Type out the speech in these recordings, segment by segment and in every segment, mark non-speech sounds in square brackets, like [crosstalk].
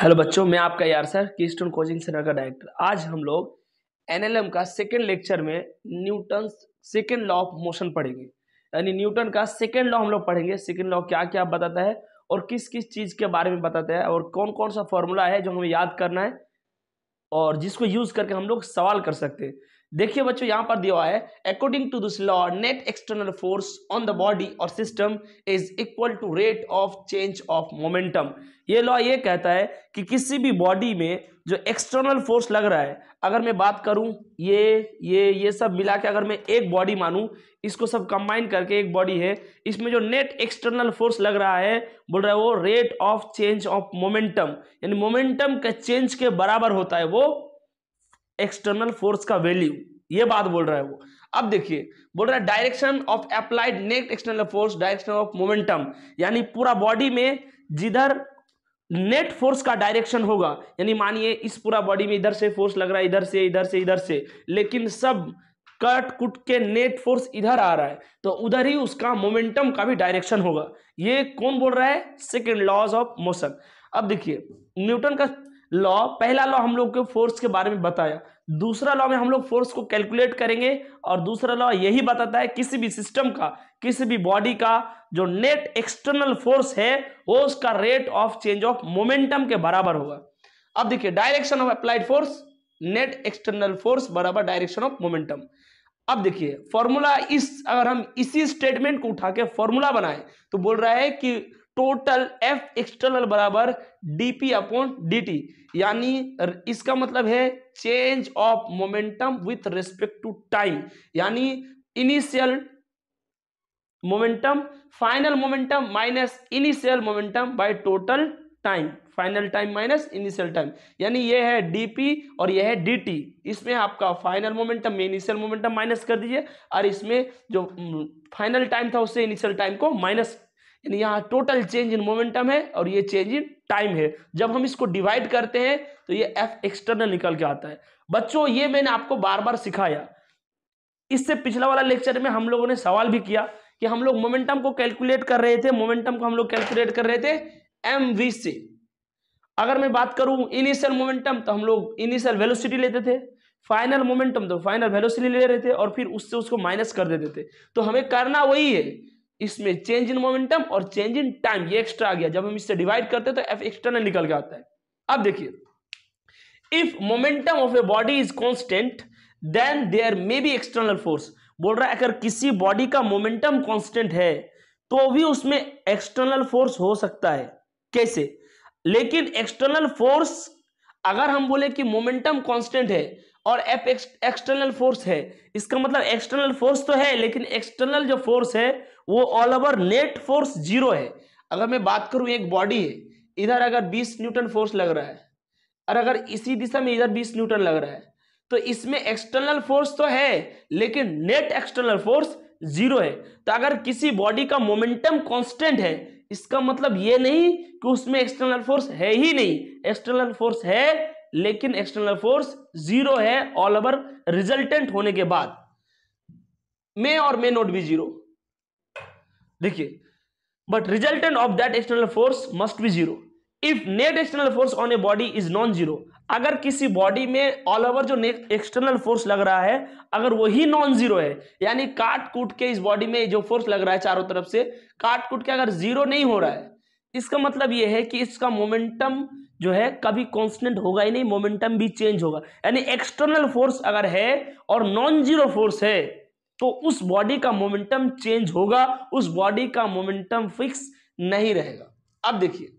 hello बच्चों मैं आपका यार सर कीस्टोन कोचिंग सेंटर का डायरेक्टर आज हम लोग एनएलएम का सेकेंड लेक्चर में Newton second law of motion पढ़ेंगे यानी न्यूटन का सेकेंड लॉ हम लोग पढ़ेंगे सेकेंड लॉ क्या क्या बताता है और किस किस चीज़ के बारे में बताता है और कौन कौन सा फॉर्मूला है जो हमें याद करना है और जिसको यूज़ करके हम लोग सवाल कर सकते हैं देखिए बच्चों यहां पर दिया है according to this law net external force on the body और system is equal to rate of change of momentum ये लॉ ये कहता है कि किसी भी बॉडी में जो एक्सटर्नल फोर्स लग रहा है अगर मैं बात करूं ये ये ये सब मिला के अगर मैं एक बॉडी मानूं इसको सब कंबाइन करके एक बॉडी है इसमें जो नेट एक्सटर्नल फोर्स लग रहा है बोल रहा है वो rate of change of momentum यानी मोमेंटम के चेंज के बराबर होता है वो एक्सटर्नल फोर्स का वैल्यू ये बात बोल रहा है वो अब देखिए बोल रहा है direction of applied net external force direction of momentum यानी पूरा बॉडी में जिधर नेट फोर्स का डायरेक्शन होगा यानी मानिए इस पूरा बॉडी में इधर से फोर्स लग रहा है इधर से इधर से इधर से लेकिन सब कट कुट के नेट फोर्स इधर आ रहा है तो उधर ही उसका मोमेंटम का भी डायरेक्शन होगा ये कौन बोल रहा है सेकेंड लॉज ऑफ मोशन अब देखिए न्यूटन का लॉ पहला लॉ हम लोग के फोर्स के बारे में बताया दूसरा लॉ में हम लोग फोर्स को कैलकुलेट करेंगे और दूसरा लॉ यही बताता है किसी भी सिस्टम का किसी भी बॉडी का जो नेट एक्सटर्नल फोर्स है वो उसका rate of change of momentum के बराबर होगा अब देखिए direction of applied force net external force बराबर डायरेक्शन ऑफ मोमेंटम अब देखिए फॉर्मूला इस अगर हम इसी स्टेटमेंट को उठा के फॉर्मूला बनाए तो बोल रहा है कि टोटल एफ एक्सटर्नल बराबर डीपी अपॉन डीटी यानी इसका मतलब है change of momentum with respect to time यानी initial momentum final momentum minus initial momentum by total time final time minus initial time यानी ये है डीपी और ये है डीटी इसमें आपका फाइनल मोमेंटम में इनिशियल मोमेंटम माइनस कर दीजिए और इसमें जो फाइनल mm, टाइम था उससे इनिशियल टाइम को माइनस यानी यहाँ टोटल चेंज इन मोमेंटम है और ये चेंज इन टाइम है जब हम इसको डिवाइड करते हैं तो ये एफ एक्सटर्नल निकल के आता है बच्चों ये मैंने आपको बार बार सिखाया इससे पिछला वाला लेक्चर में हम लोगों ने सवाल भी किया कि हम लोग मोमेंटम को कैलकुलेट कर रहे थे मोमेंटम को हम लोग कैलकुलेट कर रहे थे एम वी से अगर मैं बात करूं इनिशियल मोमेंटम तो हम लोग इनिशियल वेलोसिटी लेते थे फाइनल मोमेंटम तो फाइनल वेलोसिटी ले रहे थे और फिर उससे उसको माइनस कर देते थे तो हमें करना वही है इसमें चेंज इन मोमेंटम और चेंज इन टाइम ये एक्स्ट्रा आ गया जब हम इससे डिवाइड करते हैं तो एफ एक्सटर्नल निकल के आता है अब देखिए if momentum of a body is constant then there may be external force बोल रहा है अगर किसी बॉडी का मोमेंटम कॉन्स्टेंट है तो भी उसमें एक्सटर्नल फोर्स हो सकता है कैसे लेकिन एक्सटर्नल फोर्स अगर हम बोले कि मोमेंटम कांस्टेंट है और एफ एक्सटर्नल फोर्स है इसका मतलब एक्सटर्नल फोर्स तो है लेकिन एक्सटर्नल जो फोर्स है वो all over net force zero है अगर मैं बात करूं एक बॉडी है इधर अगर बीस न्यूटन फोर्स लग रहा है और अगर इसी दिशा में इधर बीस न्यूटन लग रहा है तो इसमें एक्सटर्नल फोर्स तो है लेकिन नेट एक्सटर्नल फोर्स जीरो है तो अगर किसी बॉडी का मोमेंटम कॉन्स्टेंट है इसका मतलब ये नहीं कि उसमें एक्सटर्नल फोर्स है ही नहीं एक्सटर्नल फोर्स है लेकिन एक्सटर्नल फोर्स जीरो है ऑल ओवर रिजल्टेंट होने के बाद में और मे नोट भी जीरो देखिए but resultant of that external force must be zero if net external force on a body is non zero अगर किसी बॉडी में ऑल ओवर जो नेट एक्सटर्नल फोर्स लग रहा है अगर वही नॉन जीरो है यानी काट कूट के इस बॉडी में जो फोर्स लग रहा है चारों तरफ से काट कूट के अगर जीरो नहीं हो रहा है इसका मतलब यह है कि इसका मोमेंटम जो है कभी कांस्टेंट होगा ही नहीं मोमेंटम भी चेंज होगा यानी एक्सटर्नल फोर्स अगर है और नॉन जीरो फोर्स है तो उस बॉडी का मोमेंटम चेंज होगा उस बॉडी का मोमेंटम फिक्स नहीं रहेगा अब देखिए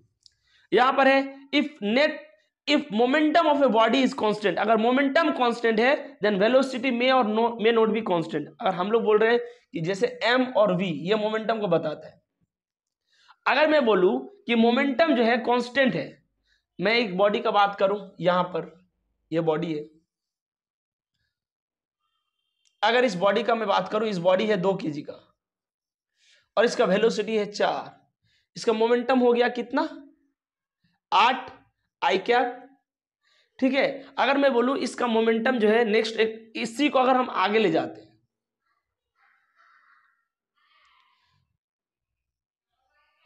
यहां पर है if net if momentum of a body is constant अगर मोमेंटम कांस्टेंट है then velocity may or no may not be constant अगर हम लोग बोल रहे हैं कि जैसे एम और वी ये मोमेंटम को बताता है अगर मैं बोलूं कि मोमेंटम जो है कॉन्स्टेंट है मैं एक बॉडी का बात करूं यहां पर यह बॉडी है अगर इस बॉडी का मैं बात करूं इस बॉडी है दो के का और इसका वेलोसिटी है चार इसका मोमेंटम हो गया कितना आठ आई क्या ठीक है अगर मैं बोलूं इसका मोमेंटम जो है नेक्स्ट एक इसी को अगर हम आगे ले जाते हैं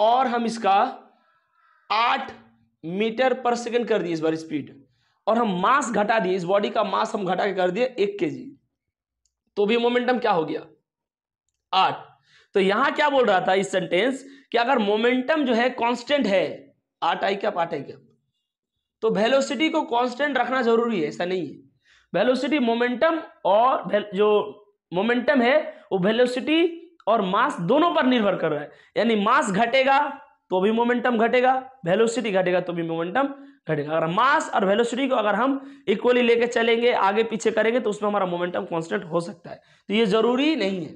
और हम इसका आठ मीटर पर सेकंड कर दिए इस बार स्पीड और हम मास घटा दिए इस बॉडी का मास हम घटा के कर दिए एक के जी तो भी मोमेंटम क्या हो गया आठ तो यहां क्या बोल रहा था इस सेंटेंस कि अगर मोमेंटम जो है कांस्टेंट है आठ आई कैप आठ आई कैप तो वेलोसिटी को कांस्टेंट रखना जरूरी है ऐसा नहीं है वेलोसिटी मोमेंटम और जो मोमेंटम है वो वेलोसिटी और मास दोनों पर निर्भर कर रहा है यानी मास घटेगा तो भी मोमेंटम घटेगा वेलोसिटी घटेगा तो भी मोमेंटम घटेगा अगर मास और वेलोसिटी को अगर हम इक्वली लेके चलेंगे आगे पीछे करेंगे तो उसमें हमारा मोमेंटम कॉन्स्टेंट हो सकता है तो ये जरूरी नहीं है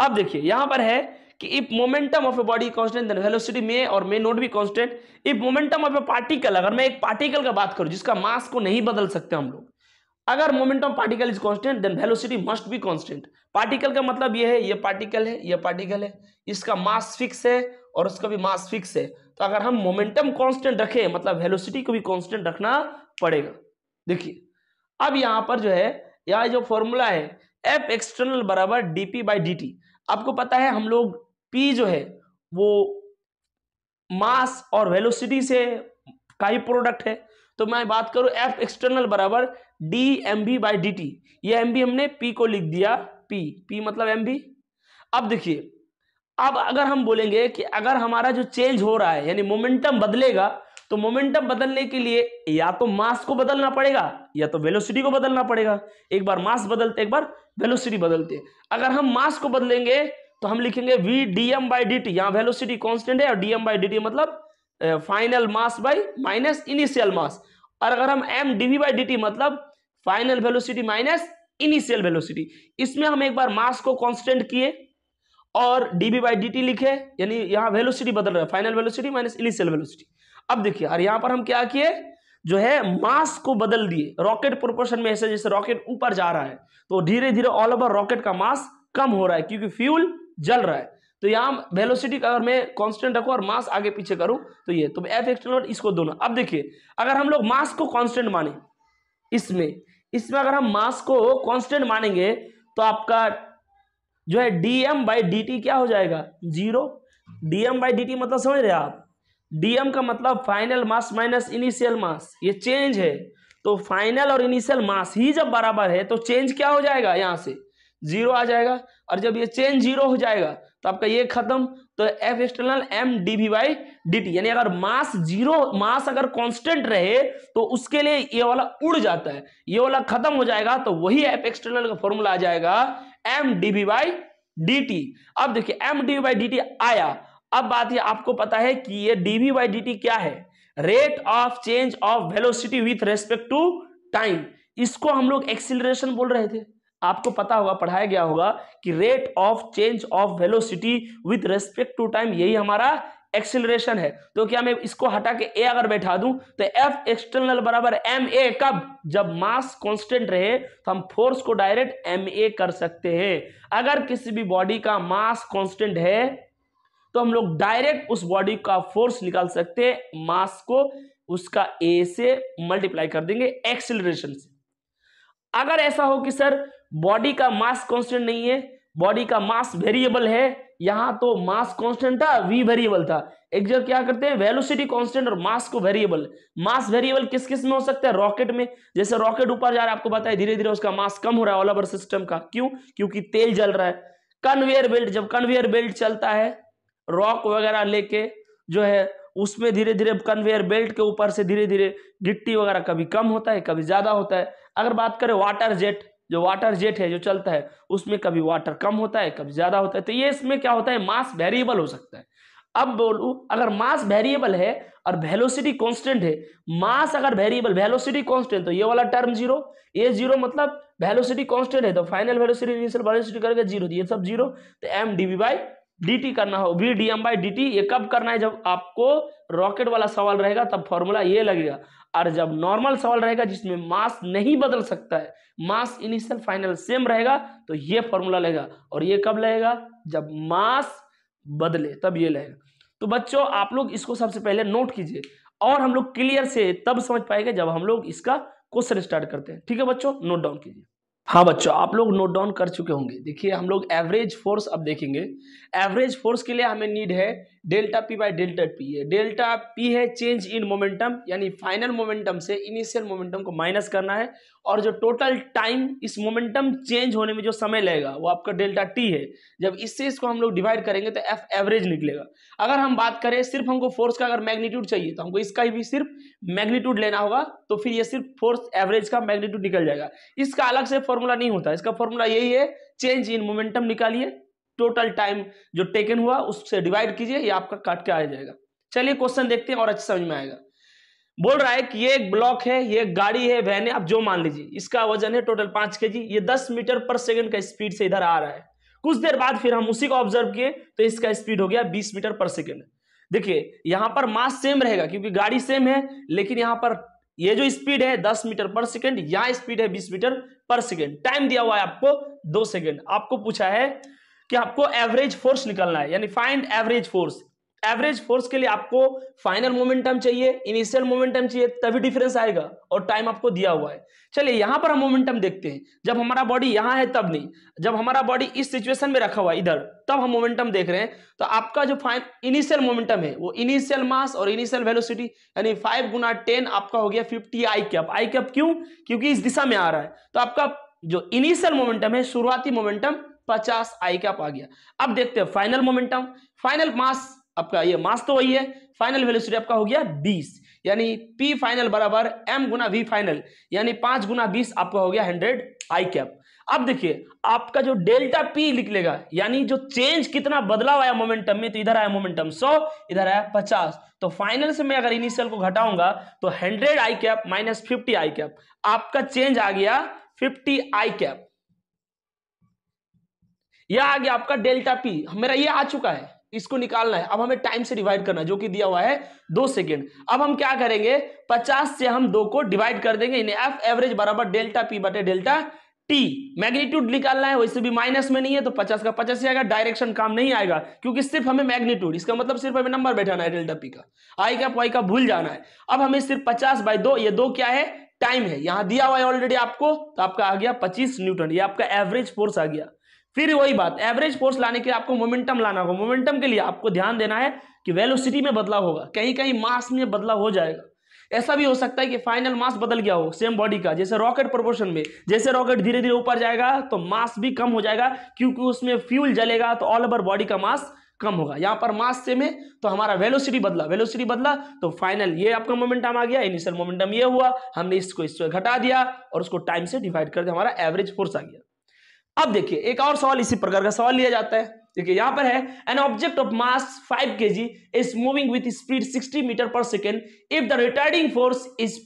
अब देखिए यहां पर है कि if momentum of a body constant then velocity may और may not be constant if momentum of a particle अगर मैं एक पार्टिकल का बात करूं जिसका मास को नहीं बदल सकते हम लोग अगर momentum particle is constant then velocity must be constant particle का मतलब यह है ये पार्टिकल है ये पार्टिकल है इसका मास फिक्स है और उसका भी मास फिक्स है तो अगर हम मोमेंटम कांस्टेंट रखें मतलब वेलोसिटी को भी कांस्टेंट रखना पड़ेगा देखिए अब यहाँ पर जो है यह जो फॉर्मूला है एफ एक्सटर्नल बराबर D P by D T आपको पता है हम लोग पी जो है वो मास और वेलोसिटी से का ही प्रोडक्ट है तो मैं बात करूं एफ एक्सटर्नल बराबर D M V by D T ये एम बी हमने पी को लिख दिया पी पी मतलब एम बी अब देखिए अब अगर हम बोलेंगे कि अगर हमारा जो चेंज हो रहा है यानी मोमेंटम बदलेगा तो मोमेंटम बदलने के लिए या तो मास को बदलना पड़ेगा या तो वेलोसिटी को बदलना पड़ेगा एक बार मास बदलते एक बार वेलोसिटी बदलते अगर हम मास को बदलेंगे तो हम लिखेंगे V D M by D T यहाँ वेलोसिटी कॉन्स्टेंट है और D M by D T मतलब final mass by minus initial mass और अगर हम M D V by D T मतलब final velocity minus initial velocity इसमें हम एक बार मास को कांस्टेंट किए और डीबी बाई डी टी लिखे यानी यहाँ वेलोसिटी बदल रहा है final velocity minus initial velocity अब देखिए और यहाँ पर हम क्या किए जो है मास को बदल दिए रॉकेट प्रोपोर्शन में ऐसे जैसे रॉकेट ऊपर जा रहा है तो धीरे धीरे ऑल ओवर रॉकेट का मास कम हो रहा है क्योंकि फ्यूल जल रहा है तो यहाँ वेलोसिटी का अगर मैं कांस्टेंट रखूँ और मास आगे पीछे करूं तो ये तो एफ एक्सटर्नल इसको दोनों अब देखिए अगर हम लोग मास को कांस्टेंट माने इसमें इसमें अगर हम मास को कांस्टेंट मानेंगे तो आपका जो है D M by D T क्या हो जाएगा zero D M by D T मतलब समझ रहे आप डी एम का मतलब final mass minus initial mass ये चेंज है तो फाइनल और इनिशियल मास ही जब बराबर है तो चेंज क्या हो जाएगा यहाँ से जीरो आ जाएगा और जब ये चेंज जीरो हो जाएगा तो आपका ये खत्म तो F external M D V by D T यानी अगर मास जीरो मास अगर कांस्टेंट रहे तो उसके लिए ये वाला उड़ जाता है ये वाला खत्म हो जाएगा तो वही एफ एक्सटर्नल का फॉर्मूला आ जाएगा M D V by D T अब देखिए M D V by D T आया अब बात ये आपको पता है कि ये D V by D T क्या है rate of change of velocity with respect to time इसको हम लोग एक्सिलरेशन बोल रहे थे आपको पता होगा पढ़ाया गया होगा कि rate of change of velocity with respect to time यही हमारा एक्सिलेशन है तो क्या मैं इसको हटा के ए अगर बैठा दूं तो एफ एक्सटर्नल बराबर एम ए कब जब मास कांस्टेंट रहे तो हम फोर्स को डायरेक्ट एम ए कर सकते हैं अगर किसी भी बॉडी का मास कांस्टेंट है तो हम लोग डायरेक्ट उस बॉडी का फोर्स निकाल सकते हैं मास को उसका ए से मल्टीप्लाई कर देंगे एक्सिलेशन से अगर ऐसा हो कि सर बॉडी का मास कांस्टेंट नहीं है बॉडी का मास वेरिएबल है यहां तो मास कांस्टेंट था वी वेरिएबल था एक जगह क्या करते हैं वेलोसिटी कांस्टेंट और मास को वेरिएबल मास वेरिएबल किस किस में हो सकता है रॉकेट में जैसे रॉकेट ऊपर जा रहा है आपको पता है धीरे धीरे उसका मास कम हो रहा है ऑल ओवर सिस्टम का क्यों क्योंकि तेल जल रहा है कन्वेयर बेल्ट जब कन्वेयर बेल्ट चलता है रॉक वगैरह लेके जो है उसमें धीरे धीरे कन्वेयर बेल्ट के ऊपर से धीरे धीरे गिट्टी वगैरह कभी कम होता है कभी ज्यादा होता है अगर बात करें वाटर जेट जो वाटर जेट है जो चलता है उसमें कभी वाटर कम होता है कभी ज्यादा होता है तो ये इसमें क्या होता है मास वेरिएबल हो सकता है अब बोलू अगर मास वेरिएबल है और वेलोसिटी कांस्टेंट है मास अगर वेरिएबल वेलोसिटी कांस्टेंट तो ये वाला टर्म जीरो ये जीरो मतलब वेलोसिटी कांस्टेंट है तो फाइनल वेलोसिटी इनिशियल वेलोसिटी करके जीरो तो ये सब जीरो तो M D V by D T करना हो V D M by D T ये कब करना है जब आपको रॉकेट वाला सवाल रहेगा तब फॉर्मूला ये लगेगा और जब नॉर्मल सवाल रहेगा जिसमें मास नहीं बदल सकता है मास इनिशियल फाइनल सेम रहेगा तो ये फॉर्मूला लगेगा और ये कब लगेगा जब मास बदले तब ये लगेगा तो बच्चों आप लोग इसको सबसे पहले नोट कीजिए और हम लोग क्लियर से तब समझ पाएंगे जब हम लोग इसका क्वेश्चन स्टार्ट करते हैं ठीक है बच्चों नोट डाउन कीजिए हाँ बच्चों आप लोग नोट डाउन कर चुके होंगे देखिए हम लोग एवरेज फोर्स अब देखेंगे एवरेज फोर्स के लिए हमें नीड है delta P by delta P है डेल्टा पी है चेंज इन मोमेंटम यानी फाइनल मोमेंटम से इनिशियल मोमेंटम को माइनस करना है और जो टोटल टाइम इस मोमेंटम चेंज होने में जो समय लगेगा वो आपका डेल्टा टी है जब इससे इसको हम लोग डिवाइड करेंगे तो एफ एवरेज निकलेगा अगर हम बात करें सिर्फ हमको फोर्स का अगर मैग्नीट्यूड चाहिए तो हमको इसका भी सिर्फ मैग्नीट्यूड लेना होगा तो फिर ये सिर्फ फोर्स एवरेज का मैग्नीट्यूड निकल जाएगा इसका अलग से फॉर्मूला नहीं होता इसका फॉर्मूला यही है चेंज इन मोमेंटम निकालिए टोटल टाइम जो टेकन हुआ उससे डिवाइड कीजिए ये आपका काट के आ जाएगा चलिए क्वेश्चन देखते हैं और अच्छे समझ में आएगा बोल रहा है कि ये एक ब्लॉक है ये गाड़ी है वैन है आप जो मान लीजिए इसका वजन है टोटल पांच के ये दस मीटर पर सेकेंड का स्पीड से इधर आ रहा है कुछ देर बाद फिर हम उसी को ऑब्जर्व किए तो इसका स्पीड हो गया बीस मीटर पर सेकेंड देखिए यहां पर मास सेम रहेगा क्योंकि गाड़ी सेम है लेकिन यहां पर ये जो स्पीड है 10 मीटर पर सेकेंड या स्पीड है 20 मीटर पर सेकेंड टाइम दिया हुआ है आपको दो सेकेंड आपको पूछा है कि आपको एवरेज फोर्स निकालना है यानी find average force average force के लिए आपको फाइनल मोमेंटम चाहिए इनिशियल मोमेंटम चाहिए तभी डिफरेंस आएगा और टाइम आपको दिया हुआ है चलिए यहां पर हम मोमेंटम देखते हैं जब हमारा बॉडी यहां है तब नहीं जब हमारा बॉडी इस सिचुएशन में रखा हुआ है इधर तब हम मोमेंटम देख रहे हैं तो आपका जो फाइन इनिशियल मोमेंटम है वो इनिशियल मास और इनिशियल वेलोसिटी यानी फाइव गुना टेन आपका हो गया fifty I cap I cap क्यों क्योंकि इस दिशा में आ रहा है तो आपका जो इनिशियल मोमेंटम है शुरुआती मोमेंटम पचास आई कैप आ गया अब देखते हैं फाइनल मोमेंटम फाइनल मास आपका ये मास तो वही है फाइनल वेलोसिटी आपका हो गया 20 यानी P फाइनल बराबर m गुना वी फाइनल यानी 5 गुना बीस आपका हो गया 100 आई कैप अब देखिए आपका जो डेल्टा P लेगा यानी जो चेंज कितना बदलाव आया मोमेंटम में तो इधर आया मोमेंटम 100 इधर आया 50 तो फाइनल से मैं अगर इनिशियल को घटाऊंगा तो hundred I cap minus fifty I cap आपका चेंज आ गया फिफ्टी आई कैप यह आ गया आपका डेल्टा पी मेरा यह आ चुका है इसको निकालना है अब हमें टाइम से डिवाइड करना है जो कि दिया हुआ है दो सेकेंड अब हम क्या करेंगे पचास से हम दो को डिवाइड कर देंगे इन्हें एफ एवरेज बराबर डेल्टा पी बटे डेल्टा टी मैग्नीट्यूड निकालना है वैसे भी माइनस में नहीं है तो पचास का पचास ही आएगा डायरेक्शन काम नहीं आएगा क्योंकि सिर्फ हमें मैग्नीट्यूड इसका मतलब सिर्फ हमें नंबर बैठाना है डेल्टा पी का आई का पाई का भूल जाना है अब हमें सिर्फ पचास बाई दो ये दो क्या है टाइम है यहां दिया हुआ है ऑलरेडी आपको तो आपका आ गया पच्चीस न्यूटन ये आपका एवरेज फोर्स आ गया फिर वही बात एवरेज फोर्स लाने के लिए आपको मोमेंटम लाना होगा मोमेंटम के लिए आपको ध्यान देना है कि वेलोसिटी में बदलाव होगा कहीं कहीं मास में बदलाव हो जाएगा ऐसा भी हो सकता है कि फाइनल मास बदल गया हो सेम बॉडी का जैसे रॉकेट प्रपोर्शन में जैसे रॉकेट धीरे धीरे ऊपर जाएगा तो मास भी कम हो जाएगा क्योंकि उसमें फ्यूल जलेगा तो ऑल ओवर बॉडी का मास कम होगा यहाँ पर मास सेम है तो हमारा वेलोसिटी बदला वेलोसिटी बदला तो फाइनल ये आपका मोमेंटम आ गया इनिशियल मोमेंटम ये हुआ हमने इसको इससे घटा दिया और उसको टाइम से डिवाइड कर दिया हमारा एवरेज फोर्स आ गया अब देखिए एक और सवाल इसी प्रकार का सवाल लिया जाता है देखिए यहां पर है an object of mass 5 kg is moving with speed 60 metre per second if the retarding force is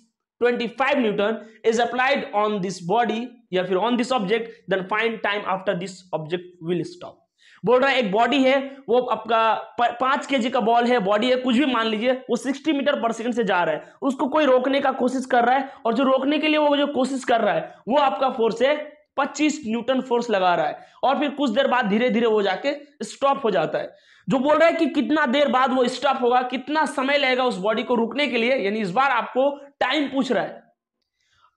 25 newton is applied on this body या फिर on this object then find time after this object will stop बोल रहा है एक body है वो आपका पांच के का बॉल है बॉडी है कुछ भी मान लीजिए वो सिक्सटी मीटर पर सेकंड से जा रहा है उसको कोई रोकने का कोशिश कर रहा है और जो रोकने के लिए वो जो कोशिश कर रहा है वो आपका फोर्स है 25 न्यूटन फोर्स लगा रहा है और फिर कुछ देर बाद धीरे धीरे वो जाके स्टॉप हो जाता है जो बोल रहा है कि कितना देर बाद वो स्टॉप होगा कितना समय लगेगा उस बॉडी को रुकने के लिए यानी इस बार आपको टाइम पूछ रहा है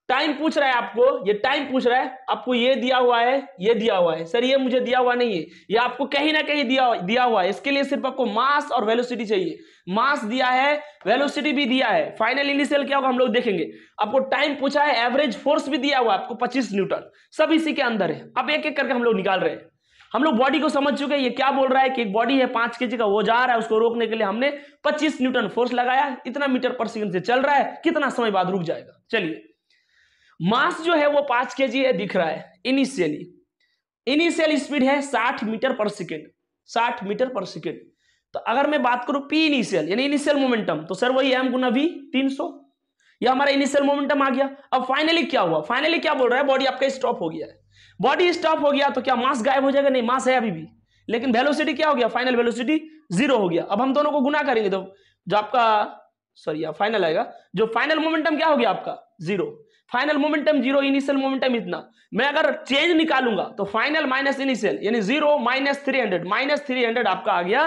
टाइम पूछ रहा है आपको ये टाइम पूछ रहा है आपको ये दिया हुआ है ये दिया हुआ है सर ये मुझे दिया हुआ नहीं है ये आपको कहीं ना कहीं दिया दिया हुआ है इसके लिए सिर्फ आपको मास और वेलोसिटी चाहिए मास दिया है वेलोसिटी भी दिया है फाइनल इनिशियल क्या होगा हम लोग देखेंगे आपको टाइम पूछा है एवरेज फोर्स भी दिया हुआ है आपको पच्चीस न्यूटन सब इसी के अंदर है अब एक एक करके हम लोग निकाल रहे हैं हम लोग बॉडी को समझ चुके हैं ये क्या बोल रहा है कि एक बॉडी है पांच के जी का वो जा रहा है उसको रोकने के लिए हमने पच्चीस न्यूटन फोर्स लगाया इतना मीटर पर सेकंड से चल रहा है कितना समय बाद रुक जाएगा चलिए मास जो है वो पांच के जी है दिख रहा है इनिशियली इनिशियल स्पीड है साठ मीटर पर सेकेंड साठ मीटर पर सेकेंड तो अगर मैं बात करूं पी इनिशियल यानी इनिशियल मोमेंटम तो सर वही एम गुना वी तीन सौ यह हमारा इनिशियल मोमेंटम आ गया अब फाइनली क्या हुआ फाइनली क्या बोल रहा है बॉडी आपका स्टॉप हो गया है बॉडी स्टॉप हो गया तो क्या मास गायब हो जाएगा नहीं मास है अभी भी लेकिन वेलोसिटी क्या हो गया फाइनल वेलोसिटी जीरो हो गया अब हम दोनों को गुना करेंगे तो जो आपका सॉरी फाइनल आएगा जो फाइनल मोमेंटम क्या हो गया आपका zero final momentum zero initial momentum इतना मैं अगर चेंज निकालूंगा तो फाइनल माइनस इनिशियल यानी zero minus three hundred minus three hundred आपका आ गया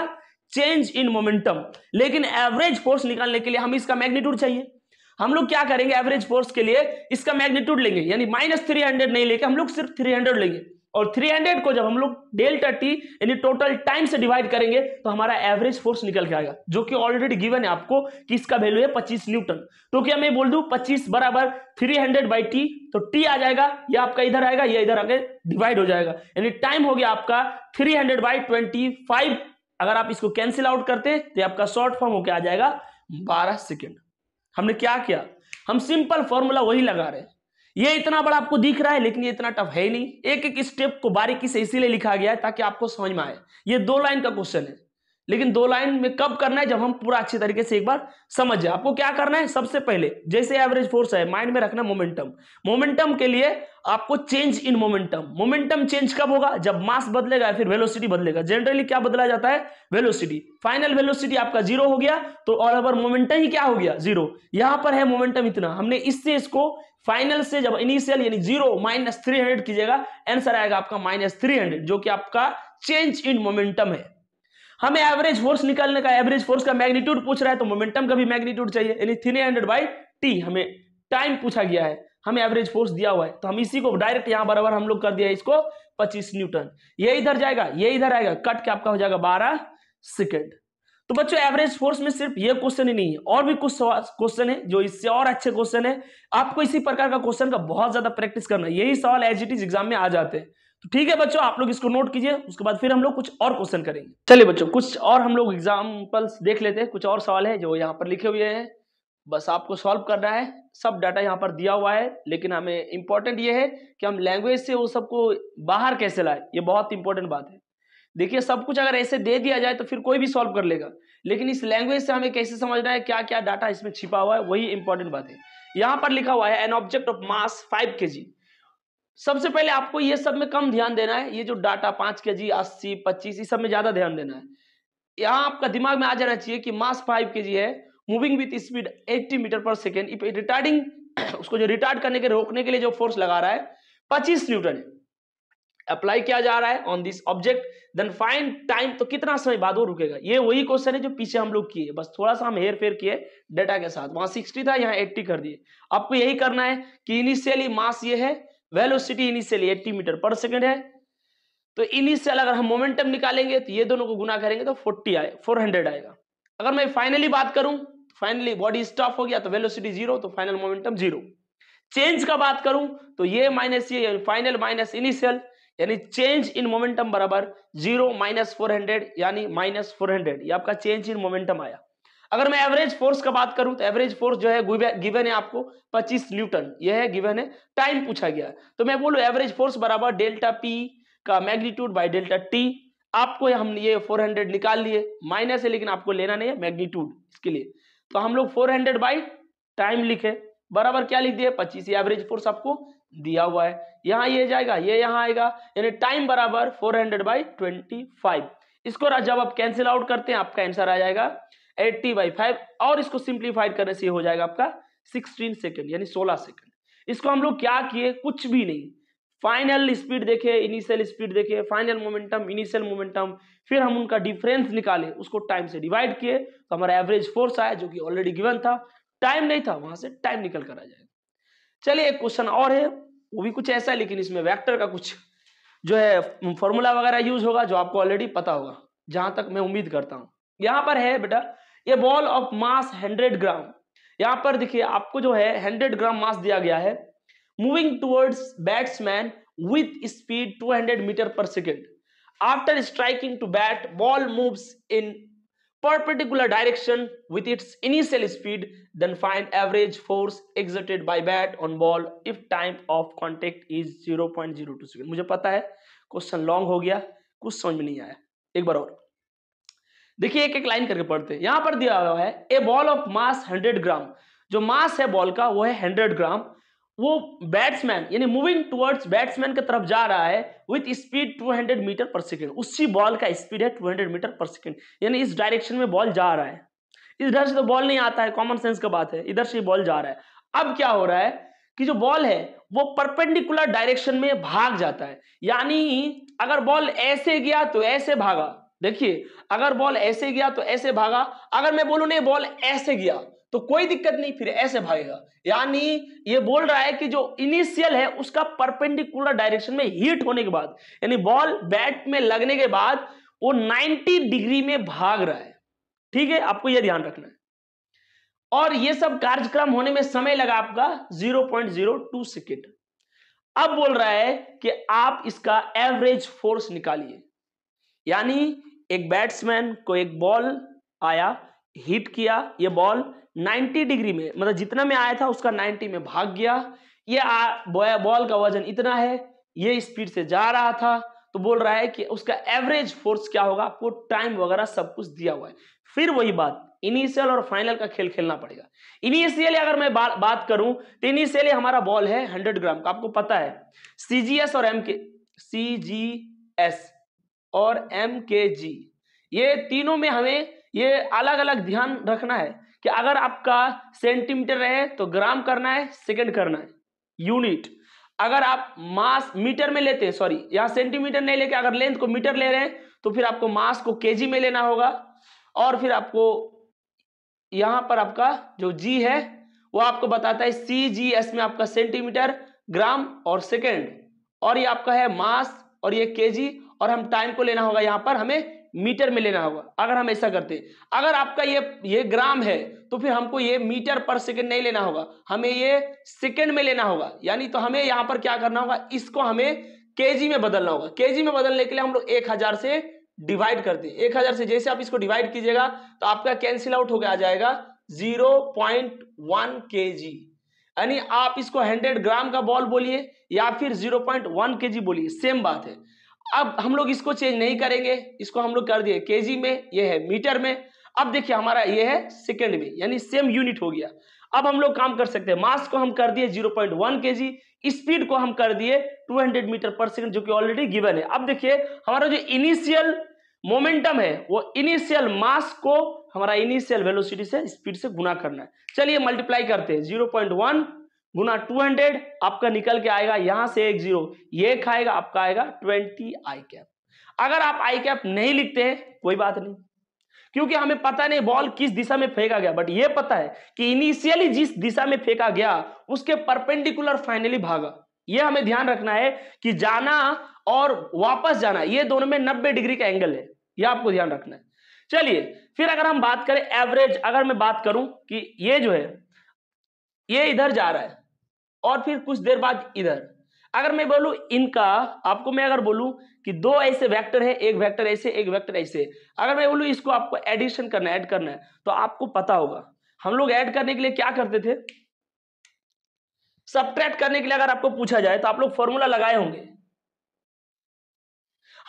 चेंज इन मोमेंटम लेकिन एवरेज फोर्स निकालने के लिए हम इसका मैग्नीट्यूड चाहिए हम लोग क्या करेंगे एवरेज फोर्स के लिए इसका मैग्नीट्यूड लेंगे यानी माइनस थ्री हंड्रेड नहीं लेके हम लोग सिर्फ थ्री हंड्रेड लेंगे और 300 को जब हम लोग डेल्टा टी यानी टोटल टाइम से डिवाइड करेंगे तो हमारा एवरेज फोर्स निकल के आएगा जो कि ऑलरेडी गिवन है आपको कि इसका वैल्यू है 25 न्यूटन तो क्या मैं बोल दू 25 बराबर 300 हंड्रेड बाई टी तो टी आ जाएगा ये आपका इधर आएगा ये इधर आगे डिवाइड हो जाएगा यानी टाइम हो गया आपका थ्री हंड्रेड बाई अगर आप इसको कैंसिल आउट करते तो आपका शॉर्ट फॉर्म होकर आ जाएगा बारह सेकेंड हमने क्या किया हम सिंपल फॉर्मूला वही लगा रहे हैं ये इतना बड़ा आपको दिख रहा है लेकिन ये इतना टफ है नहीं एक एक स्टेप को बारीकी से इसीलिए लिखा गया है ताकि आपको समझ में आए ये दो लाइन का क्वेश्चन है लेकिन दो लाइन में कब करना है जब हम पूरा अच्छी तरीके से एक बार समझ जाए आपको क्या करना है सबसे पहले जैसे एवरेज फोर्स है माइंड में रखना मोमेंटम मोमेंटम के लिए आपको change in momentum momentum change कब होगा जब मास बदलेगा फिर वेलोसिटी बदलेगा जनरली क्या बदला जाता है वेलोसिटी फाइनल वेलोसिटी आपका जीरो हो गया तो ऑल ओवर मोमेंटम ही क्या हो गया जीरो यहां पर है मोमेंटम इतना हमने इससे इसको फाइनल से जब इनिशियल यानी जीरो माइनस थ्री हंड्रेड कीजिएगा आंसर आएगा आपका माइनस थ्री हंड्रेड जो कि आपका चेंज इन मोमेंटम है हमें एवरेज फोर्स निकालने का एवरेज फोर्स का मैग्नीट्यूड पूछ रहा है तो मोमेंटम का भी मैग्नीट्यूड चाहिए यानी थ्री हंड्रेड बाई टी हमें टाइम पूछा गया है हमें एवरेज फोर्स दिया हुआ है तो हम इसी को डायरेक्ट यहाँ बराबर हम लोग कर दिया इसको 25 न्यूटन ये इधर जाएगा ये इधर आएगा कट के आपका हो जाएगा बारह सेकेंड तो बच्चों एवरेज फोर्स में सिर्फ ये क्वेश्चन ही नहीं है और भी कुछ क्वेश्चन है जो इससे और अच्छे क्वेश्चन है आपको इसी प्रकार का क्वेश्चन का बहुत ज्यादा प्रैक्टिस करना यही सवाल एज इट इज एग्जाम में आ जाते हैं तो ठीक है बच्चों आप लोग इसको नोट कीजिए उसके बाद फिर हम लोग कुछ और क्वेश्चन करेंगे चलिए बच्चों कुछ और हम लोग एग्जाम्पल्स देख लेते हैं कुछ और सवाल है जो यहाँ पर लिखे हुए हैं बस आपको सॉल्व करना है सब डाटा यहाँ पर दिया हुआ है लेकिन हमें इम्पोर्टेंट ये है कि हम लैंग्वेज से वो सबको बाहर कैसे लाए ये बहुत इंपॉर्टेंट बात है देखिए सब कुछ अगर ऐसे दे दिया जाए तो फिर कोई भी सॉल्व कर लेगा लेकिन इस लैंग्वेज से हमें कैसे समझना है क्या क्या डाटा इसमें छिपा हुआ है वही इंपॉर्टेंट बात है यहाँ पर लिखा हुआ है an object of mass five K G सबसे पहले आपको ये सब में कम ध्यान देना है ये जो डाटा पांच के जी अस्सी पच्चीस इस सब में ज़्यादा ध्यान देना है यहाँ आपका दिमाग में आ जाना चाहिए कि मास फाइव के जी है moving with speed eighty metre per second retarding [clears throat] उसको जो रिटार्ड करने के रोकने के लिए जो फोर्स लगा रहा है पच्चीस न्यूटन है अप्लाई किया जा रहा है on this object then find time तो कितना समय बाद वो रुकेगा ये वही क्वेश्चन है जो पीछे हम लोग किए बस थोड़ा सा हम हेर फेर किए डेटा के साथ वहां सिक्सटी था यहाँ एट्टी कर दिए आपको यही करना है कि इनिशियली मास ये है velocity initially 80 metre per second है तो इनिशियल अगर हम मोमेंटम निकालेंगे तो ये दोनों को गुना करेंगे तो 40 आए 400 आएगा अगर मैं फाइनली बात करूं फाइनली बॉडी स्टॉप हो गया तो वेलोसिटी जीरो तो फाइनल मोमेंटम जीरो चेंज का बात करूं तो ये माइनस ये फाइनल माइनस इनिशियल यानी चेंज इन मोमेंटम बराबर जीरो माइनस फोर हंड्रेड यानी माइनस फोर हंड्रेड ये आपका चेंज इन मोमेंटम आया अगर मैं एवरेज फोर्स का बात करूं तो एवरेज फोर्स जो है गिवन है आपको 25 न्यूटन यह है गिवन है टाइम पूछा गया तो मैं बोलूं एवरेज फोर्स बराबर डेल्टा पी का मैग्नीट्यूड बाय डेल्टा टी आपको हम ये 400 निकाल लिए माइनस है लेकिन आपको लेना नहीं है मैग्नीट्यूड इसके लिए तो हम लोग 400 हंड्रेड बाई टाइम लिखे बराबर क्या लिख दिए 25 एवरेज फोर्स आपको दिया हुआ है यहाँ ये यह जाएगा ये यह यहाँ आएगा यानी टाइम बराबर 400 हंड्रेड बाई ट्वेंटी इसको जब आप कैंसिल आउट करते हैं आपका आंसर आ जाएगा एट्टी बाई फाइव और इसको सिंप्लीफाइड करने से हो जाएगा आपका सिक्सटीन सेकेंड यानी सोलह सेकेंड इसको हम लोग क्या किए कुछ भी नहीं फाइनल स्पीड देखे इनिशियल स्पीड देखे फाइनल मोमेंटम इनिशियल मोमेंटम फिर हम उनका डिफरेंस निकाले उसको टाइम से डिवाइड किए तो हमारा एवरेज फोर्स आया जो कि ऑलरेडी गिवन था टाइम नहीं था वहां से टाइम निकल कर आ जाएगा चलिए एक क्वेश्चन और है वो भी कुछ ऐसा है लेकिन इसमें वेक्टर का कुछ जो है फॉर्मूला वगैरह यूज होगा जो आपको ऑलरेडी पता होगा जहां तक मैं उम्मीद करता हूँ यहाँ पर है बेटा ये ball of mass hundred gram यहां पर देखिए आपको जो है हंड्रेड ग्राम मास दिया गया है moving towards batsman with speed 200 metre per second after striking to bat ball moves in its initial speed then initial average force find by bat on ball if time of contact is zero point zero two second मुझे पता है question long हो गया कुछ समझ में नहीं आया एक बार और देखिए एक एक लाइन करके पढ़ते हैं यहां पर दिया हुआ है a ball of mass hundred gram जो मास है बॉल का वो है हंड्रेड ग्राम वो बैट्समैन यानी मूविंग टुवर्ड्स बैट्समैन की तरफ जा रहा है with speed 200 metre per second उसी बॉल का स्पीड है 200 मीटर पर सेकेंड यानी इस डायरेक्शन में बॉल जा रहा है इधर से तो बॉल नहीं आता है कॉमन सेंस का बात है इधर से बॉल जा रहा है अब क्या हो रहा है कि जो बॉल है वो परपेंडिकुलर डायरेक्शन में भाग जाता है यानी अगर बॉल ऐसे गया तो ऐसे भागा देखिए अगर बॉल ऐसे गया तो ऐसे भागा अगर मैं बोलू नहीं बॉल ऐसे गया तो कोई दिक्कत नहीं फिर ऐसे भागेगा यानी ये बोल रहा है कि जो इनिशियल है उसका परपेंडिकुलर डायरेक्शन में हीट होने के बाद यानी बॉल बैट में लगने के बाद वो 90 डिग्री में भाग रहा है ठीक है आपको ये ध्यान रखना है और ये सब कार्यक्रम होने में समय लगा आपका 0.02 सेकेंड अब बोल रहा है कि आप इसका एवरेज फोर्स निकालिए यानी एक बैट्समैन को एक बॉल आया हिट किया ये बॉल 90 डिग्री में मतलब जितना में आया था उसका 90 में भाग गया ये बॉल का वजन इतना है ये स्पीड से जा रहा था तो बोल रहा है कि उसका एवरेज फोर्स क्या होगा आपको टाइम वगैरह सब कुछ दिया हुआ है फिर वही बात इनिशियल और फाइनल का खेल खेलना पड़ेगा इनिशियली अगर मैं बा, बात करूं तो इनिशियली हमारा बॉल है 100 ग्राम का आपको पता है सीजीएस और एम के सी जी एस और एम के जी ये तीनों में हमें ये अलग अलग ध्यान रखना है कि अगर आपका सेंटीमीटर रहे तो ग्राम करना है सेकंड करना है यूनिट अगर आप मास मीटर में लेते हैं सॉरी यहाँ सेंटीमीटर नहीं लेके अगर लेंथ को मीटर ले रहे हैं तो फिर आपको मास को के में लेना होगा और फिर आपको यहाँ पर आपका जो जी है वो आपको बताता है सी जी एस में आपका सेंटीमीटर ग्राम और सेकेंड और ये आपका है मास और ये के और हम टाइम को लेना होगा यहाँ पर हमें मीटर में लेना होगा अगर हम ऐसा करते अगर आपका ये ये ग्राम है तो फिर हमको ये मीटर पर सेकेंड नहीं लेना होगा हमें ये सेकेंड में लेना होगा यानी तो हमें यहाँ पर क्या करना होगा इसको हमें केजी में बदलना होगा केजी में बदलने के लिए हम लोग एक हजार से डिवाइड करते हैं एक हजार से जैसे आप इसको डिवाइड कीजिएगा तो आपका कैंसिल आउट होकर आ जाएगा जीरो पॉइंट वन के जी यानी आप इसको हंड्रेड ग्राम का बॉल बोलिए या फिर जीरो पॉइंट वन के जी बोलिए सेम बात है अब हम लोग इसको चेंज नहीं करेंगे इसको हम लोग कर दिए केजी में ये है मीटर में अब देखिए हमारा ये है सेकेंड में यानी सेम यूनिट हो गया अब हम लोग काम कर सकते हैं मास को हम कर दिए 0.1 पॉइंट स्पीड को हम कर दिए 200 मीटर पर सेकंड जो कि ऑलरेडी गिवन है अब देखिए हमारा जो इनिशियल मोमेंटम है वो इनिशियल मास को हमारा इनिशियल वेलोसिटी से स्पीड से गुना करना है चलिए मल्टीप्लाई करते हैं जीरो पॉइंट वन गुना टू हंड्रेड आपका निकल के आएगा यहां से एक जीरो ये खाएगा आपका आएगा ट्वेंटी आई कैप अगर आप आई कैप नहीं लिखते हैं कोई बात नहीं क्योंकि हमें पता नहीं बॉल किस दिशा में फेंका गया बट ये पता है कि इनिशियली जिस दिशा में फेंका गया उसके परपेंडिकुलर फाइनली भागा ये हमें ध्यान रखना है कि जाना और वापस जाना ये दोनों में नब्बे डिग्री का एंगल है यह आपको ध्यान रखना है चलिए फिर अगर हम बात करें एवरेज अगर मैं बात करूं कि ये जो है ये इधर जा रहा है और फिर कुछ देर बाद इधर अगर मैं बोलूं इनका आपको मैं अगर बोलूं कि दो ऐसे वेक्टर है एक वेक्टर ऐसे एक वेक्टर ऐसे अगर मैं बोलूं इसको आपको एडिशन करना है ऐड करना है तो आपको पता होगा हम लोग ऐड करने के लिए क्या करते थे सब्ट्रैक्ट करने के लिए अगर आपको पूछा जाए तो आप लोग फॉर्मूला लगाए होंगे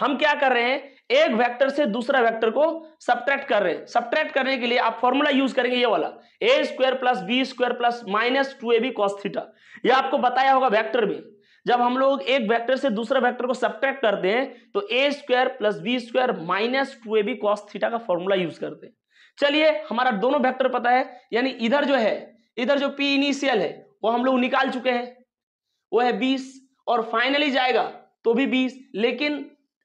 हम क्या कर रहे हैं एक वेक्टर से दूसरा वेक्टर को सब्ट्रैक्ट कर रहे हैं सब्ट्रैक्ट करने के लिए आप फॉर्मूला यूज करेंगे ये वाला A square plus B square plus minus two A B cos theta ये आपको बताया होगा वेक्टर में जब हम लोग एक वेक्टर से दूसरा वेक्टर को सब्ट्रैक्ट करते हैं तो A square plus B square minus two A B cos theta का फॉर्मूला यूज करते हैं चलिए हमारा दोनों वेक्टर पता है यानी इधर जो है इधर जो पी इनिशियल है वो हम लोग निकाल चुके हैं वो है बीस और फाइनली जाएगा तो भी बीस लेकिन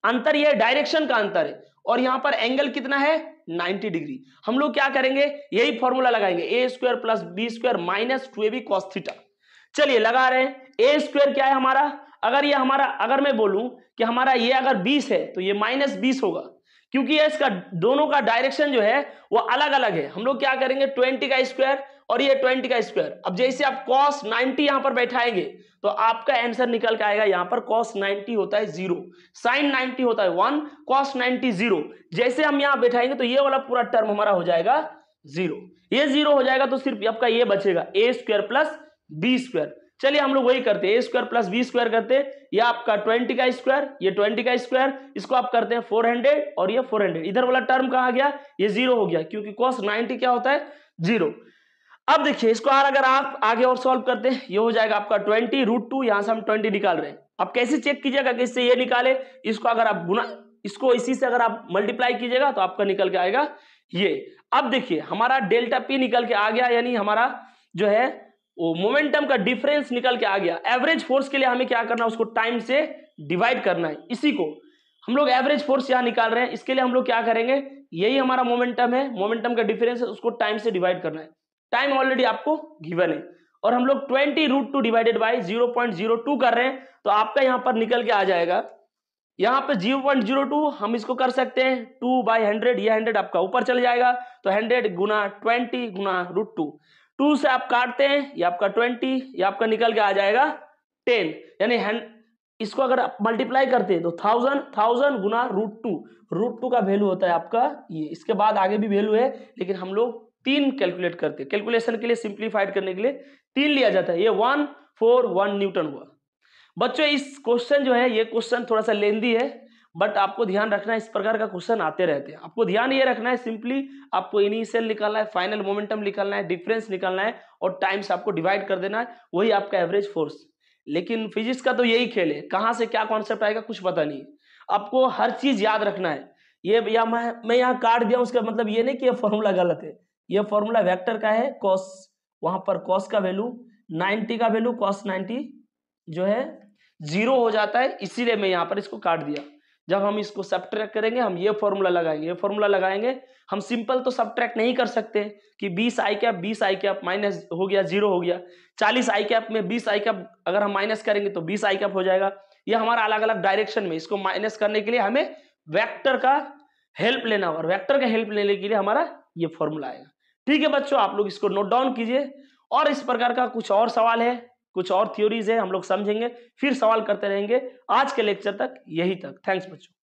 अंतर यह डायरेक्शन का अंतर है और यहां पर एंगल कितना है 90 डिग्री हम लोग क्या करेंगे यही फॉर्मूला लगाएंगे A square plus B square minus two A B cos theta चलिए लगा रहे हैं ए स्क्वायर क्या है हमारा अगर ये हमारा अगर मैं बोलूं कि हमारा ये अगर बीस है तो ये माइनस बीस होगा क्योंकि इसका दोनों का डायरेक्शन जो है वो अलग अलग है हम लोग क्या करेंगे ट्वेंटी का स्क्वायर और ये ट्वेंटी का स्क्वायर अब जैसे आप कॉस नाइन्टी यहां पर बैठाएंगे तो आपका आंसर निकल के आएगा यहां पर कॉस नाइन्टी होता है जीरो साइन नाइन्टी होता है वन कॉस नाइन्टी जीरो जैसे हम यहां बैठाएंगे तो ये वाला पूरा टर्म हमारा हो जाएगा जीरो ये जीरो हो जाएगा तो सिर्फ आपका ये बचेगा A square plus B square चलिए हम लोग वही करते हैं A square plus B square करते हैं ये आपका ट्वेंटी का स्क्वायर ये ट्वेंटी का स्क्वायर इसको आप करते हैं फोर हंड्रेड और ये फोर हंड्रेड इधर वाला टर्म कहा गया ये जीरो हो गया क्योंकि कॉस नाइनटी क्या होता है जीरो अब देखिए इसको और अगर आप आगे और सॉल्व करते हैं ये हो जाएगा आपका ट्वेंटी रूट टू यहां से हम ट्वेंटी निकाल रहे हैं आप कैसे चेक कीजिएगा कि इससे ये निकाले इसको अगर आप गुना इसको इसी से अगर आप मल्टीप्लाई कीजिएगा तो आपका निकल के आएगा ये अब देखिए हमारा डेल्टा पी निकल के आ गया यानी हमारा जो है वो मोमेंटम का डिफरेंस निकल के आ गया एवरेज फोर्स के लिए हमें क्या करना है उसको टाइम से डिवाइड करना है इसी को हम लोग एवरेज फोर्स यहाँ निकाल रहे हैं इसके लिए हम लोग क्या करेंगे यही हमारा मोमेंटम है मोमेंटम का डिफरेंस है उसको टाइम से डिवाइड करना है टाइम ऑलरेडी आपको गिवन है और हम लोग twenty root two divided by zero point zero two कर रहे हैं तो आपका यहाँ पर निकल के आ जाएगा यहाँ पे जीरो पॉइंट जीरो टू हम इसको कर सकते हैं टू बाई हंड्रेड ये हंड्रेड आपका ऊपर चल जाएगा तो हंड्रेड गुना ट्वेंटी गुना रूट टू टू से आप काटते हैं ये आपका ट्वेंटी ये आपका निकल के आ जाएगा टेन यानी इसको अगर आप मल्टीप्लाई करते हैं तो थाउजेंड थाउजेंड गुना रूट टू रूट टू का वैल्यू होता है आपका ये इसके बाद आगे भी वैल्यू है लेकिन हम लोग तीन कैलकुलेट करते कैलकुलेशन के लिए सिंप्लीफाइड करने के लिए तीन लिया जाता है ये वन फोर वन न्यूटन हुआ बच्चों इस क्वेश्चन जो है ये क्वेश्चन थोड़ा सा लेंदी है बट आपको ध्यान रखना है इस प्रकार का क्वेश्चन आते रहते हैं आपको ध्यान ये रखना है सिंपली आपको इनिशियल निकालना है फाइनल मोमेंटम निकालना है डिफरेंस निकालना है और टाइम्स आपको डिवाइड कर देना है वही आपका एवरेज फोर्स लेकिन फिजिक्स का तो यही खेल है कहाँ से क्या कॉन्सेप्ट आएगा कुछ पता नहीं आपको हर चीज याद रखना है ये या मैं मैं यहाँ काट दिया उसका मतलब ये नहीं कि यह फॉर्मूला गलत है यह फॉर्मूला वेक्टर का है कॉस वहां पर कॉस का वैल्यू 90 का वैल्यू कॉस 90 जो है जीरो हो जाता है इसीलिए मैं यहाँ पर इसको काट दिया जब हम इसको सब्ट्रैक्ट करेंगे हम ये फॉर्मूला लगाएंगे ये फॉर्मूला लगाएंगे हम सिंपल तो सब्ट्रैक्ट नहीं कर सकते कि 20 I cap 20 I cap minus हो गया जीरो हो गया 40 आई कैप में 20 आई कैप अगर हम माइनस करेंगे तो 20 आई कैप हो जाएगा ये हमारा अलग अलग डायरेक्शन में इसको माइनस करने के लिए हमें वैक्टर का हेल्प लेना होगा और वैक्टर का हेल्प लेने के लिए हमारा ये फॉर्मूला आएगा ठीक है बच्चों आप लोग इसको नोट डाउन कीजिए और इस प्रकार का कुछ और सवाल है कुछ और थ्योरीज है हम लोग समझेंगे फिर सवाल करते रहेंगे आज के लेक्चर तक यही तक थैंक्स बच्चों